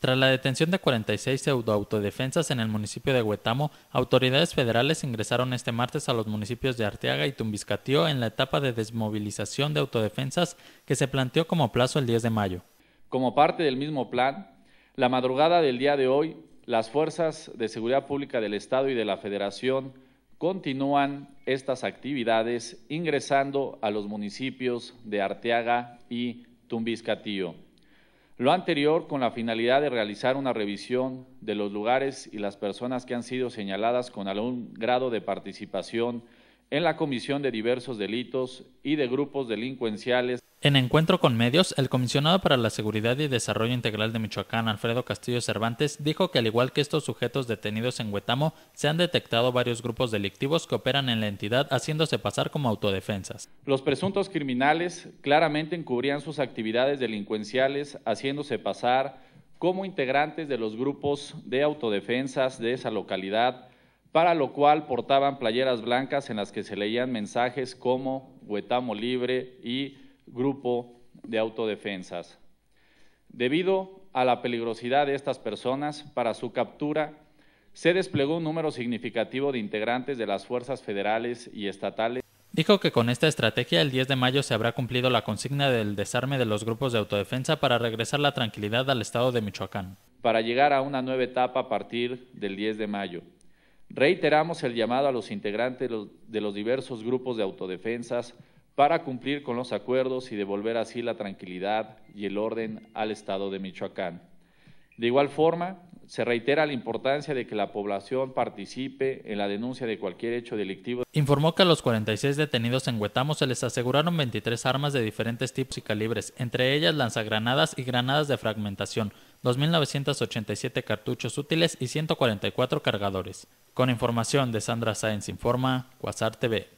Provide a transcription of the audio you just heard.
Tras la detención de 46 pseudoautodefensas en el municipio de Huetamo, autoridades federales ingresaron este martes a los municipios de Arteaga y Tumbiscatío en la etapa de desmovilización de autodefensas que se planteó como plazo el 10 de mayo. Como parte del mismo plan, la madrugada del día de hoy, las fuerzas de seguridad pública del Estado y de la Federación continúan estas actividades ingresando a los municipios de Arteaga y Tumbiscatío. Lo anterior con la finalidad de realizar una revisión de los lugares y las personas que han sido señaladas con algún grado de participación en la comisión de diversos delitos y de grupos delincuenciales en encuentro con medios, el comisionado para la Seguridad y Desarrollo Integral de Michoacán, Alfredo Castillo Cervantes, dijo que al igual que estos sujetos detenidos en Huetamo, se han detectado varios grupos delictivos que operan en la entidad haciéndose pasar como autodefensas. Los presuntos criminales claramente encubrían sus actividades delincuenciales haciéndose pasar como integrantes de los grupos de autodefensas de esa localidad, para lo cual portaban playeras blancas en las que se leían mensajes como Huetamo libre y grupo de autodefensas. Debido a la peligrosidad de estas personas para su captura, se desplegó un número significativo de integrantes de las fuerzas federales y estatales. Dijo que con esta estrategia el 10 de mayo se habrá cumplido la consigna del desarme de los grupos de autodefensa para regresar la tranquilidad al estado de Michoacán. Para llegar a una nueva etapa a partir del 10 de mayo. Reiteramos el llamado a los integrantes de los diversos grupos de autodefensas para cumplir con los acuerdos y devolver así la tranquilidad y el orden al Estado de Michoacán. De igual forma, se reitera la importancia de que la población participe en la denuncia de cualquier hecho delictivo. Informó que a los 46 detenidos en Huetamo se les aseguraron 23 armas de diferentes tipos y calibres, entre ellas lanzagranadas y granadas de fragmentación, 2.987 cartuchos útiles y 144 cargadores. Con información de Sandra Sáenz Informa, Quasar TV.